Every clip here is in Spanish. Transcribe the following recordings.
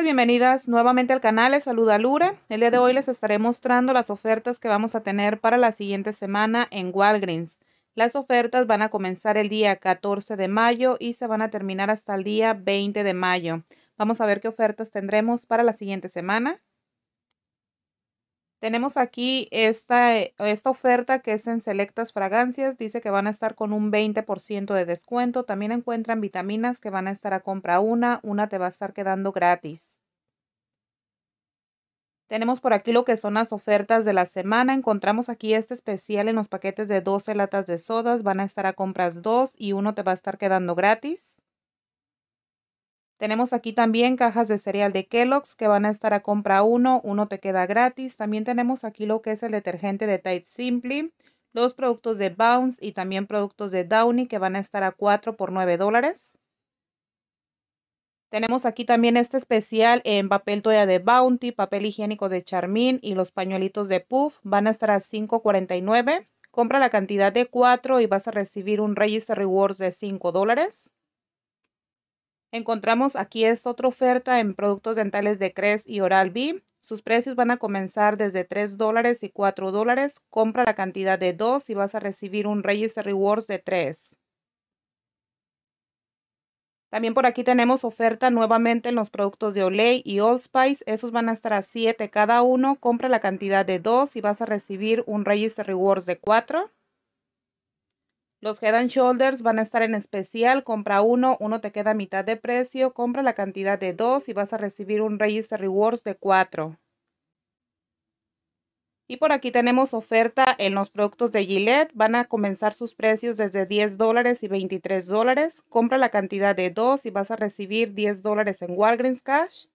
bienvenidas nuevamente al canal, les saluda Lura. El día de hoy les estaré mostrando las ofertas que vamos a tener para la siguiente semana en Walgreens. Las ofertas van a comenzar el día 14 de mayo y se van a terminar hasta el día 20 de mayo. Vamos a ver qué ofertas tendremos para la siguiente semana. Tenemos aquí esta, eh, esta oferta que es en selectas fragancias. Dice que van a estar con un 20% de descuento. También encuentran vitaminas que van a estar a compra una. Una te va a estar quedando gratis. Tenemos por aquí lo que son las ofertas de la semana. Encontramos aquí este especial en los paquetes de 12 latas de sodas. Van a estar a compras 2 y uno te va a estar quedando gratis. Tenemos aquí también cajas de cereal de Kellogg's que van a estar a compra uno, uno te queda gratis. También tenemos aquí lo que es el detergente de Tide Simply, dos productos de Bounce y también productos de Downy que van a estar a 4 por 9 dólares. Tenemos aquí también este especial en papel toalla de Bounty, papel higiénico de Charmin y los pañuelitos de Puff. Van a estar a 5.49. Compra la cantidad de 4 y vas a recibir un Register Rewards de 5 dólares. Encontramos aquí es otra oferta en productos dentales de Crest y Oral-B. Sus precios van a comenzar desde 3 dólares y 4 dólares. Compra la cantidad de 2 y vas a recibir un register Rewards de 3. También por aquí tenemos oferta nuevamente en los productos de Olay y Old Spice. Esos van a estar a 7 cada uno. Compra la cantidad de 2 y vas a recibir un register Rewards de 4. Los Head Shoulders van a estar en especial, compra uno, uno te queda a mitad de precio, compra la cantidad de dos y vas a recibir un Register Rewards de cuatro. Y por aquí tenemos oferta en los productos de Gillette, van a comenzar sus precios desde 10 dólares y 23 dólares, compra la cantidad de dos y vas a recibir 10 dólares en Walgreens Cash.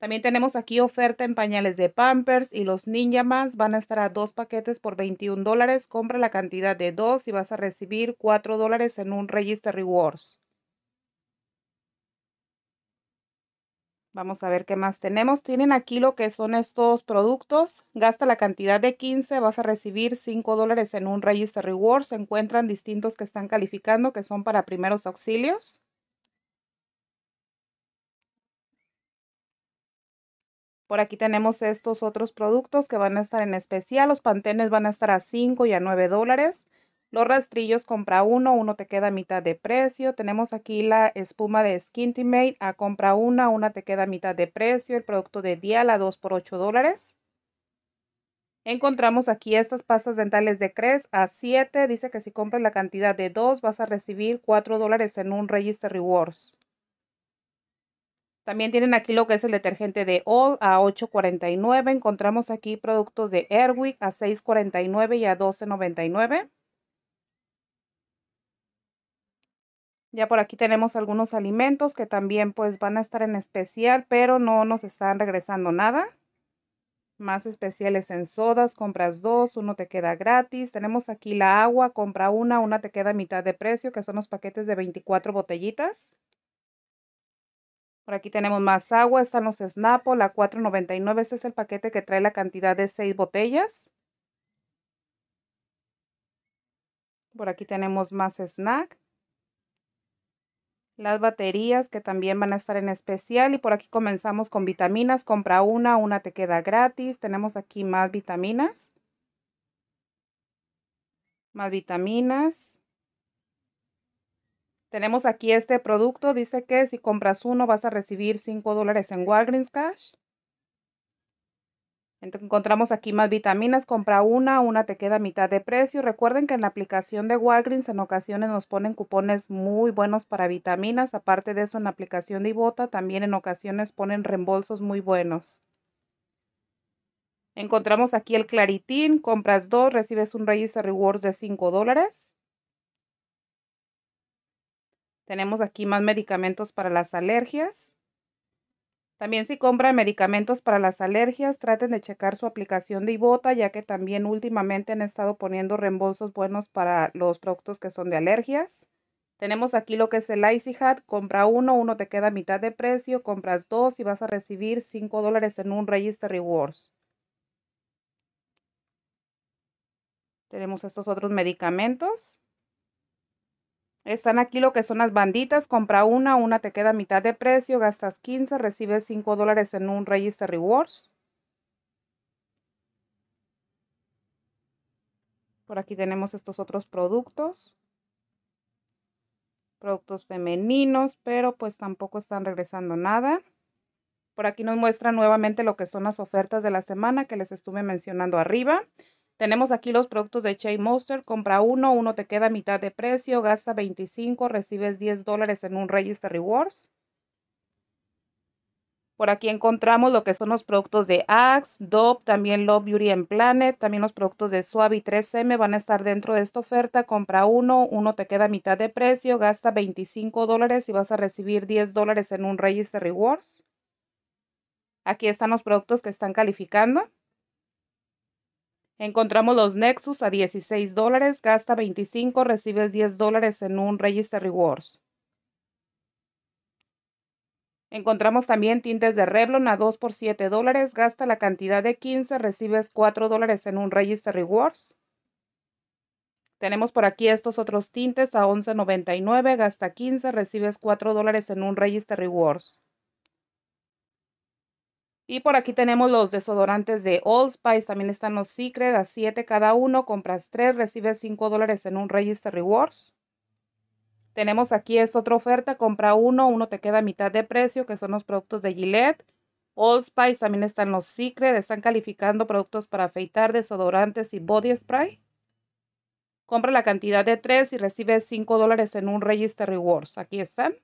También tenemos aquí oferta en pañales de Pampers y los Ninja Más van a estar a dos paquetes por 21 dólares. Compra la cantidad de dos y vas a recibir 4 dólares en un Register Rewards. Vamos a ver qué más tenemos. Tienen aquí lo que son estos productos. Gasta la cantidad de 15, vas a recibir 5 dólares en un Register Rewards. Se encuentran distintos que están calificando, que son para primeros auxilios. Por aquí tenemos estos otros productos que van a estar en especial. Los pantenes van a estar a 5 y a 9 dólares. Los rastrillos compra uno, uno te queda a mitad de precio. Tenemos aquí la espuma de Skintimate a compra una, una te queda a mitad de precio. El producto de Dial a 2 por 8 dólares. Encontramos aquí estas pastas dentales de Cres a 7. Dice que si compras la cantidad de 2 vas a recibir 4 dólares en un Register Rewards. También tienen aquí lo que es el detergente de All a 8.49. Encontramos aquí productos de Airwick a 6.49 y a 12.99. Ya por aquí tenemos algunos alimentos que también pues van a estar en especial, pero no nos están regresando nada. Más especiales en sodas, compras dos, uno te queda gratis. Tenemos aquí la agua, compra una, una te queda a mitad de precio, que son los paquetes de 24 botellitas. Por aquí tenemos más agua, están los snapo la 4.99, ese es el paquete que trae la cantidad de 6 botellas. Por aquí tenemos más snack. Las baterías que también van a estar en especial y por aquí comenzamos con vitaminas, compra una, una te queda gratis. Tenemos aquí más vitaminas. Más vitaminas. Tenemos aquí este producto. Dice que si compras uno vas a recibir 5 dólares en Walgreens Cash. encontramos aquí más vitaminas. Compra una, una te queda a mitad de precio. Recuerden que en la aplicación de Walgreens en ocasiones nos ponen cupones muy buenos para vitaminas. Aparte de eso, en la aplicación de Ibota también en ocasiones ponen reembolsos muy buenos. Encontramos aquí el claritín. Compras dos, recibes un Register Rewards de 5 dólares. Tenemos aquí más medicamentos para las alergias. También si compran medicamentos para las alergias, traten de checar su aplicación de Ibota, ya que también últimamente han estado poniendo reembolsos buenos para los productos que son de alergias. Tenemos aquí lo que es el Icy Hat, compra uno, uno te queda a mitad de precio, compras dos y vas a recibir 5 dólares en un Register Rewards. Tenemos estos otros medicamentos. Están aquí lo que son las banditas, compra una, una te queda a mitad de precio, gastas 15, recibes 5 dólares en un Register Rewards. Por aquí tenemos estos otros productos. Productos femeninos, pero pues tampoco están regresando nada. Por aquí nos muestra nuevamente lo que son las ofertas de la semana que les estuve mencionando arriba. Tenemos aquí los productos de Chain Monster. Compra uno, uno te queda a mitad de precio, gasta 25, recibes 10 dólares en un Register Rewards. Por aquí encontramos lo que son los productos de Axe, Dope, también Love Beauty and Planet, también los productos de y 3M van a estar dentro de esta oferta. Compra uno, uno te queda a mitad de precio, gasta 25 dólares y vas a recibir 10 dólares en un Register Rewards. Aquí están los productos que están calificando. Encontramos los Nexus a 16 dólares, gasta 25, recibes 10 dólares en un Register Rewards. Encontramos también tintes de Revlon a 2 por 7 dólares, gasta la cantidad de 15, recibes 4 dólares en un Register Rewards. Tenemos por aquí estos otros tintes a 11.99, gasta 15, recibes 4 en un Register Rewards. Y por aquí tenemos los desodorantes de Old Spice. También están los Secret a 7 cada uno. Compras 3, recibes 5 dólares en un Register Rewards. Tenemos aquí esta otra oferta. Compra uno, uno te queda a mitad de precio, que son los productos de Gillette. Old Spice también están los Secret. Están calificando productos para afeitar, desodorantes y body spray. Compra la cantidad de 3 y recibes 5 dólares en un Register Rewards. Aquí están.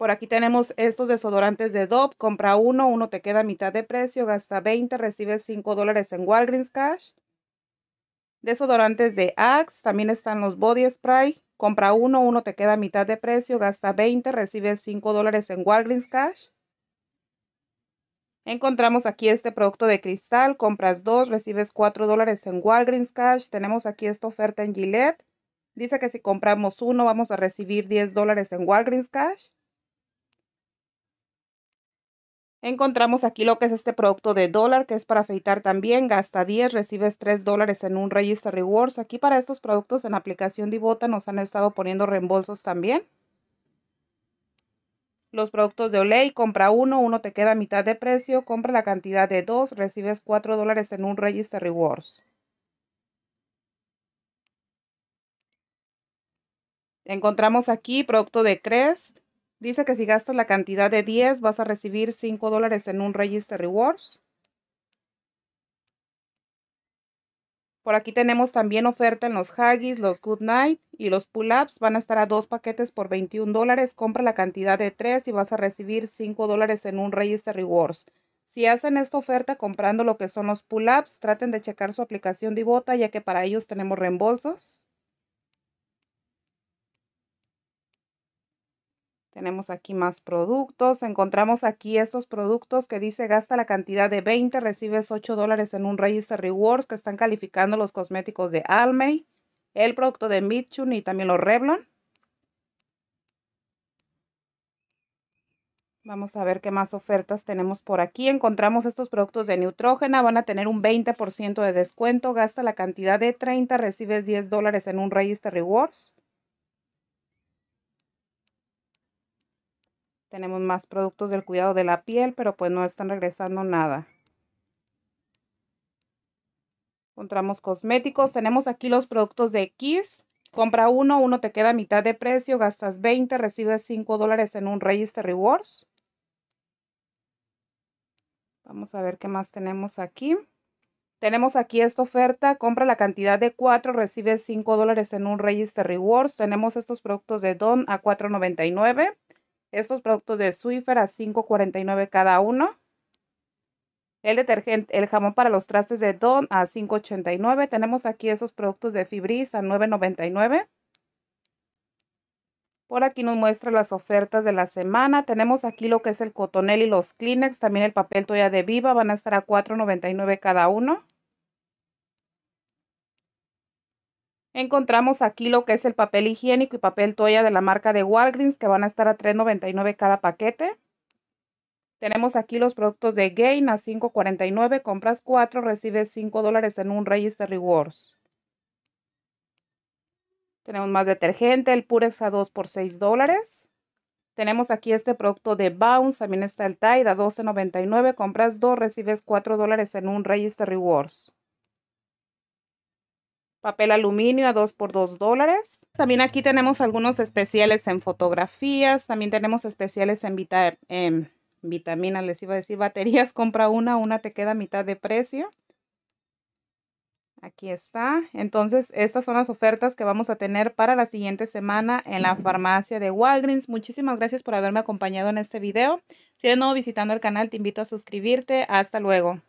Por aquí tenemos estos desodorantes de Dove. Compra uno, uno te queda a mitad de precio, gasta 20, recibes 5 dólares en Walgreens Cash. Desodorantes de Axe, también están los Body Spray. Compra uno, uno te queda a mitad de precio, gasta 20, recibes 5 dólares en Walgreens Cash. Encontramos aquí este producto de cristal, compras dos, recibes 4 dólares en Walgreens Cash. Tenemos aquí esta oferta en Gillette. Dice que si compramos uno vamos a recibir 10 dólares en Walgreens Cash. Encontramos aquí lo que es este producto de dólar, que es para afeitar también, gasta 10, recibes 3 dólares en un Register Rewards. Aquí para estos productos en aplicación Divota nos han estado poniendo reembolsos también. Los productos de Olay, compra uno, uno te queda a mitad de precio, compra la cantidad de dos, recibes 4 dólares en un Register Rewards. Encontramos aquí producto de Crest, Dice que si gastas la cantidad de 10 vas a recibir 5 dólares en un Register Rewards. Por aquí tenemos también oferta en los Haggis, los Good Night y los Pull-Ups. Van a estar a dos paquetes por 21 dólares. Compra la cantidad de 3 y vas a recibir 5 dólares en un Register Rewards. Si hacen esta oferta comprando lo que son los Pull-Ups, traten de checar su aplicación de bota ya que para ellos tenemos reembolsos. Tenemos aquí más productos. Encontramos aquí estos productos que dice gasta la cantidad de 20, recibes 8 dólares en un Register Rewards que están calificando los cosméticos de Almay, el producto de Mitchum y también los Revlon. Vamos a ver qué más ofertas tenemos por aquí. Encontramos estos productos de Neutrógena. Van a tener un 20% de descuento. Gasta la cantidad de 30, recibes 10 dólares en un Register Rewards. Tenemos más productos del cuidado de la piel, pero pues no están regresando nada. Encontramos cosméticos. Tenemos aquí los productos de Kiss. Compra uno, uno te queda a mitad de precio, gastas 20, recibes 5 dólares en un Register Rewards. Vamos a ver qué más tenemos aquí. Tenemos aquí esta oferta, compra la cantidad de 4, recibes 5 dólares en un Register Rewards. Tenemos estos productos de Don a $4.99. Estos productos de Swiffer a $5.49 cada uno. El detergente, el jamón para los trastes de Don a $5.89. Tenemos aquí esos productos de Fibris a $9.99. Por aquí nos muestra las ofertas de la semana. Tenemos aquí lo que es el cotonel y los Kleenex. También el papel toalla de Viva van a estar a $4.99 cada uno. Encontramos aquí lo que es el papel higiénico y papel toalla de la marca de Walgreens que van a estar a $3.99 cada paquete. Tenemos aquí los productos de Gain a $5.49, compras 4, recibes 5 dólares en un Register Rewards. Tenemos más detergente, el Purex a 2 por 6 dólares. Tenemos aquí este producto de Bounce, también está el Tide a $12.99, compras 2, recibes 4 dólares en un Register Rewards papel aluminio a 2 por 2 dólares. También aquí tenemos algunos especiales en fotografías, también tenemos especiales en, en vitaminas, les iba a decir baterías, compra una, una te queda a mitad de precio. Aquí está. Entonces, estas son las ofertas que vamos a tener para la siguiente semana en la farmacia de Walgreens. Muchísimas gracias por haberme acompañado en este video. Si eres nuevo visitando el canal, te invito a suscribirte. Hasta luego.